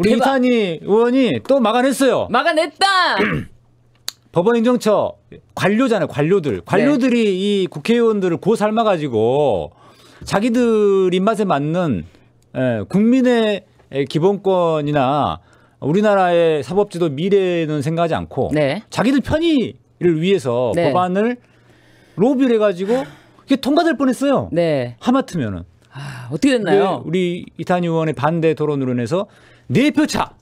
우리 대박. 이탄희 의원이 또 막아냈어요. 막아냈다. 법원행정처 관료잖아요. 관료들. 관료들이 네. 이 국회의원들을 고 삶아가지고 자기들 입맛에 맞는 에, 예, 국민의 기본권이나 우리나라의 사법제도 미래는 생각하지 않고 네. 자기들 편의를 위해서 네. 법안을 로비를 해가지고 이게 통과될 뻔했어요. 네. 하마터면은. 아, 어떻게 됐나요? 그 우리 이탄 의원의 반대 토론으로 인해서 4표 차.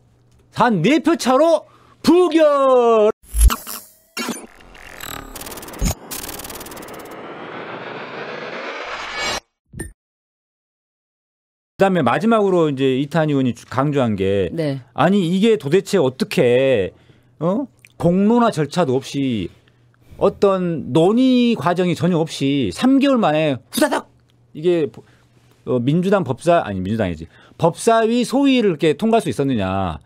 단 4표 차로 부결! 그다음에 마지막으로 이제 이탄 의원이 강조한 게 네. 아니 이게 도대체 어떻게 어? 공론화 절차도 없이 어떤 논의 과정이 전혀 없이 3개월 만에 후다닥 이게 어, 민주당 법사 아니 민주당이지 법사위 소위를 이렇게 통과할 수 있었느냐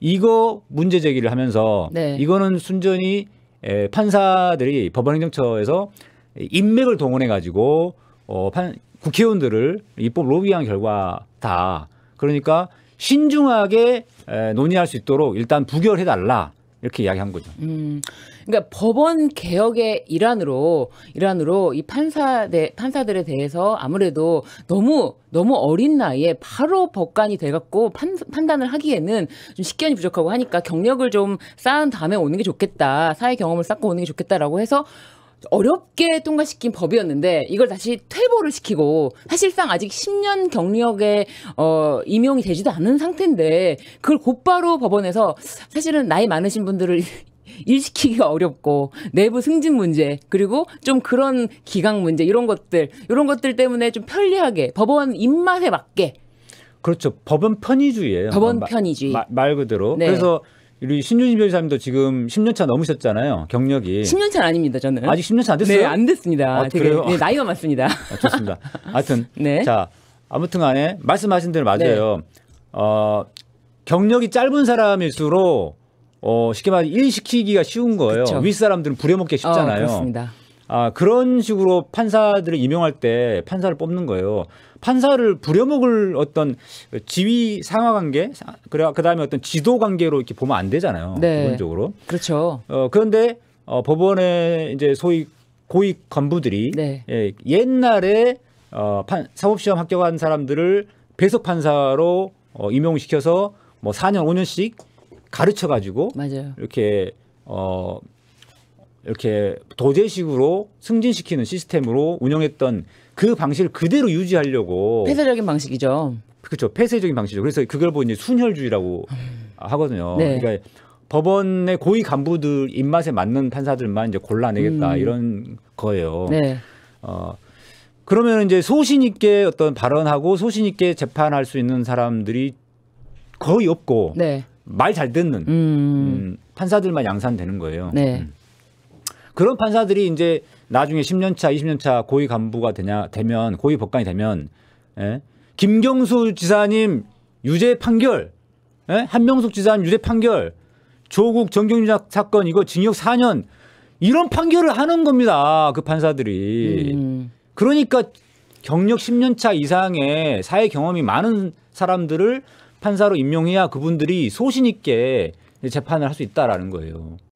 이거 문제 제기를 하면서 네. 이거는 순전히 에, 판사들이 법원행정처에서 인맥을 동원해 가지고 어, 판, 국회의원들을 입법 로비한 결과다. 그러니까 신중하게 에, 논의할 수 있도록 일단 부결해달라. 이렇게 이야기한 거죠. 음, 그러니까 법원 개혁의 일환으로 일환으로 이 판사대 판사들에 대해서 아무래도 너무 너무 어린 나이에 바로 법관이 돼갖고 판, 판단을 하기에는 좀 식견이 부족하고 하니까 경력을 좀 쌓은 다음에 오는 게 좋겠다, 사회 경험을 쌓고 오는 게 좋겠다라고 해서 어렵게 통과시킨 법이었는데 이걸 다시 퇴보를 시키고 사실상 아직 10년 경력에 어, 임용이 되지도 않은 상태인데 그걸 곧바로 법원에서 사실은 나이 많으신 분들을 일시키기가 어렵고 내부 승진 문제 그리고 좀 그런 기강 문제 이런 것들 이런 것들 때문에 좀 편리하게 법원 입맛에 맞게 그렇죠 법원 편의주의예요 법원 편의주의 마, 말 그대로 네. 그래서 우리 신유희 변호사님도 지금 10년차 넘으셨잖아요. 경력이. 10년차 아닙니다, 저는. 아직 10년차 안 됐어요? 네, 안 됐습니다. 아, 되게, 네, 나이가 많습니다 아, 좋습니다. 하여튼 네. 자, 아무튼 간에 말씀하신 대로 맞아요. 네. 어, 경력이 짧은 사람일수록 어, 쉽게 말해 일 시키기가 쉬운 거예요. 그쵸. 윗사람들은 부려먹기 쉽잖아요. 어, 그렇습니다. 아, 그런 식으로 판사들을 임용할때 판사를 뽑는 거예요. 판사를 부려먹을 어떤 지위 상하 관계, 그래 그다음에 어떤 지도 관계로 이렇게 보면 안 되잖아요. 네. 기본적으로. 그렇죠. 어, 그런데 어, 법원의 이제 소위 고위 간부들이 네. 예, 옛날에 어, 판, 사법시험 합격한 사람들을 배석 판사로 어, 임용시켜서 뭐 4년 5년씩 가르쳐 가지고 이렇게 어 이렇게 도제식으로 승진시키는 시스템으로 운영했던 그 방식을 그대로 유지하려고 폐쇄적인 방식이죠. 그렇죠. 폐쇄적인 방식이죠. 그래서 그걸 보니 순혈주의라고 하거든요. 네. 그러니까 법원의 고위 간부들 입맛에 맞는 판사들만 이제 골라내겠다 음. 이런 거예요. 네. 어, 그러면 이제 소신 있게 어떤 발언하고 소신 있게 재판할 수 있는 사람들이 거의 없고 네. 말잘 듣는 음. 음, 판사들만 양산되는 거예요. 네. 음. 그런 판사들이 이제 나중에 10년 차, 20년 차 고위 간부가 되냐 되면 고위 법관이 되면 예? 김경수 지사님 유죄 판결, 예? 한명숙 지사님 유죄 판결, 조국 정경유 사건 이거 징역 4년 이런 판결을 하는 겁니다. 그 판사들이. 음. 그러니까 경력 10년 차 이상의 사회 경험이 많은 사람들을 판사로 임명해야 그분들이 소신 있게 재판을 할 수 있다라는 거예요.